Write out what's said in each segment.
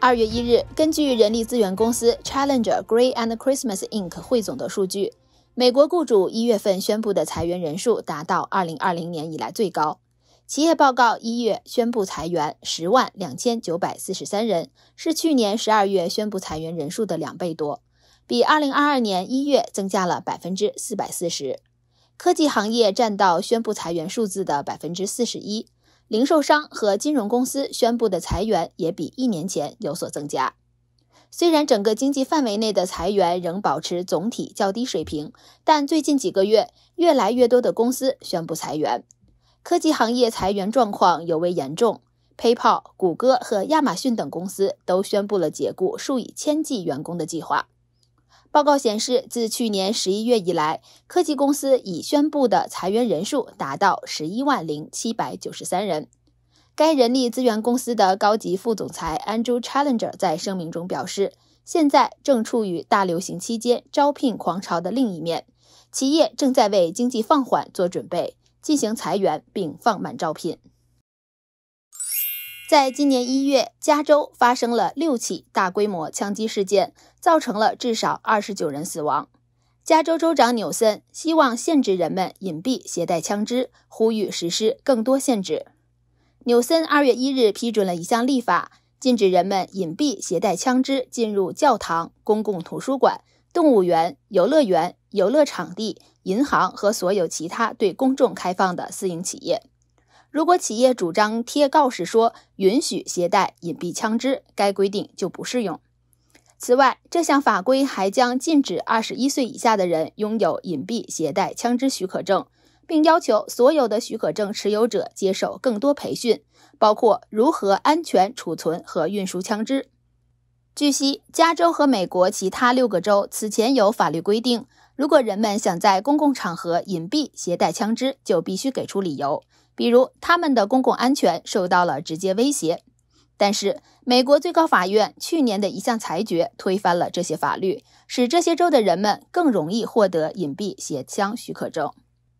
二月一日，根据人力资源公司 Challenger Gray and Christmas Inc. 汇总的数据，美国雇主一月份宣布的裁员人数达到二零二零年以来最高。企业报告一月宣布裁员十万两千九百四十三人，是去年十二月宣布裁员人数的两倍多，比二零二二年一月增加了百分之四百四十。科技行业占到宣布裁员数字的百分之四十一。零售商和金融公司宣布的裁员也比一年前有所增加。虽然整个经济范围内的裁员仍保持总体较低水平，但最近几个月，越来越多的公司宣布裁员。科技行业裁员状况尤为严重，PayPal、谷歌和亚马逊等公司都宣布了解雇数以千计员工的计划。报告显示，自去年十一月以来，科技公司已宣布的裁员人数达到十一万零七百九十三人。该人力资源公司的高级副总裁 Andrew Challenger 在声明中表示：“现在正处于大流行期间招聘狂潮的另一面，企业正在为经济放缓做准备，进行裁员并放慢招聘。”在今年一月，加州发生了六起大规模枪击事件，造成了至少二十九人死亡。加州州长纽森希望限制人们隐蔽携带枪支，呼吁实施更多限制。纽森二月一日批准了一项立法，禁止人们隐蔽携带枪支进入教堂、公共图书馆、动物园、游乐园、游乐场地、银行和所有其他对公众开放的私营企业。如果企业主张贴告示说允许携带隐蔽枪支，该规定就不适用。此外，这项法规还将禁止二十一岁以下的人拥有隐蔽携带枪支许可证，并要求所有的许可证持有者接受更多培训，包括如何安全储存和运输枪支。据悉，加州和美国其他六个州此前有法律规定，如果人们想在公共场合隐蔽携带枪支，就必须给出理由。比如，他们的公共安全受到了直接威胁。但是，美国最高法院去年的一项裁决推翻了这些法律，使这些州的人们更容易获得隐蔽携枪许可证。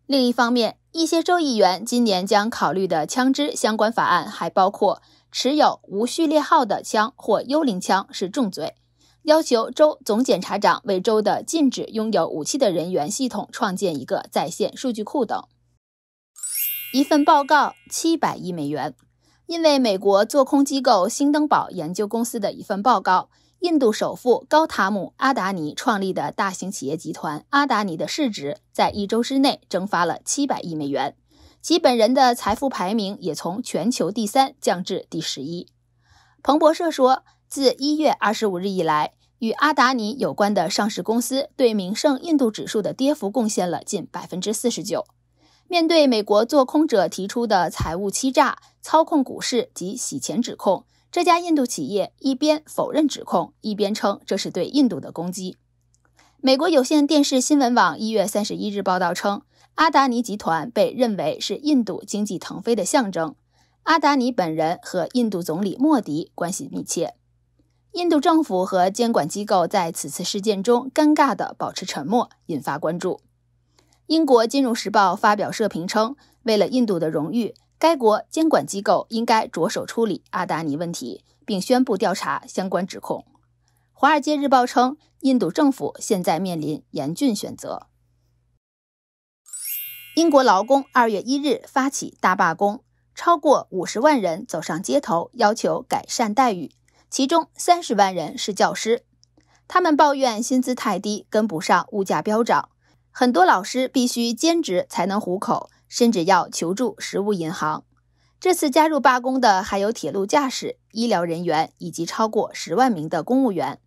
另一方面，一些州议员今年将考虑的枪支相关法案还包括持有无序列号的枪或“幽灵枪”是重罪，要求州总检察长为州的禁止拥有武器的人员系统创建一个在线数据库等。一份报告七百亿美元，因为美国做空机构新登堡研究公司的一份报告，印度首富高塔姆·阿达尼创立的大型企业集团阿达尼的市值在一周之内蒸发了七百亿美元，其本人的财富排名也从全球第三降至第十一。彭博社说，自一月二十五日以来，与阿达尼有关的上市公司对名胜印度指数的跌幅贡献了近百分之四十九。面对美国做空者提出的财务欺诈、操控股市及洗钱指控，这家印度企业一边否认指控，一边称这是对印度的攻击。美国有线电视新闻网一月三十一日报道称，阿达尼集团被认为是印度经济腾飞的象征，阿达尼本人和印度总理莫迪关系密切。印度政府和监管机构在此次事件中尴尬地保持沉默，引发关注。英国《金融时报》发表社评称，为了印度的荣誉，该国监管机构应该着手处理阿达尼问题，并宣布调查相关指控。《华尔街日报》称，印度政府现在面临严峻选择。英国劳工二月一日发起大罢工，超过五十万人走上街头要求改善待遇，其中三十万人是教师，他们抱怨薪资太低，跟不上物价飙涨。很多老师必须兼职才能糊口，甚至要求助食物银行。这次加入罢工的还有铁路驾驶、医疗人员以及超过十万名的公务员。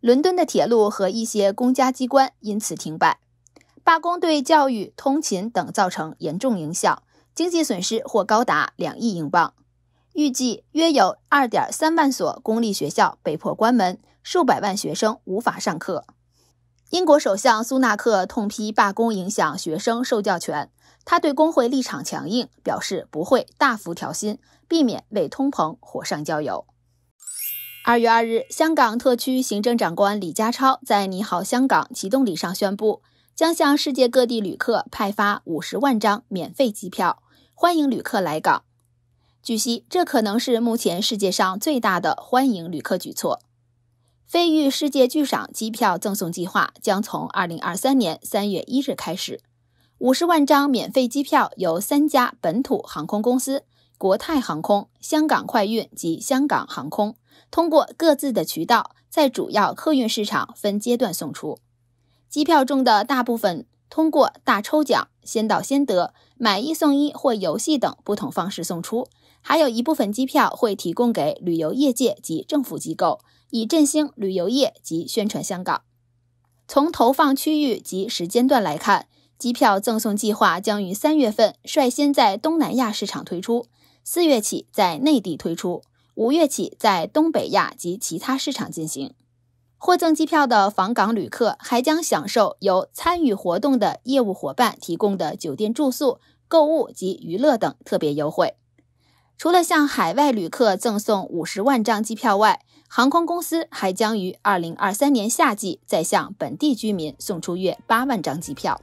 伦敦的铁路和一些公家机关因此停摆。罢工对教育、通勤等造成严重影响，经济损失或高达两亿英镑。预计约有二点三万所公立学校被迫关门，数百万学生无法上课。英国首相苏纳克痛批罢工影响学生受教权，他对工会立场强硬，表示不会大幅调薪，避免为通膨火上浇油。二月二日，香港特区行政长官李家超在“你好，香港”启动礼上宣布，将向世界各地旅客派发五十万张免费机票，欢迎旅客来港。据悉，这可能是目前世界上最大的欢迎旅客举措。飞誉世界巨赏机票赠送计划将从二零二三年三月一日开始，五十万张免费机票由三家本土航空公司——国泰航空、香港快运及香港航空，通过各自的渠道在主要客运市场分阶段送出。机票中的大部分通过大抽奖、先到先得、买一送一或游戏等不同方式送出，还有一部分机票会提供给旅游业界及政府机构。以振兴旅游业及宣传香港。从投放区域及时间段来看，机票赠送计划将于三月份率先在东南亚市场推出，四月起在内地推出，五月起在东北亚及其他市场进行。获赠机票的访港旅客还将享受由参与活动的业务伙伴提供的酒店住宿、购物及娱乐等特别优惠。除了向海外旅客赠送五十万张机票外，航空公司还将于二零二三年夏季再向本地居民送出约八万张机票。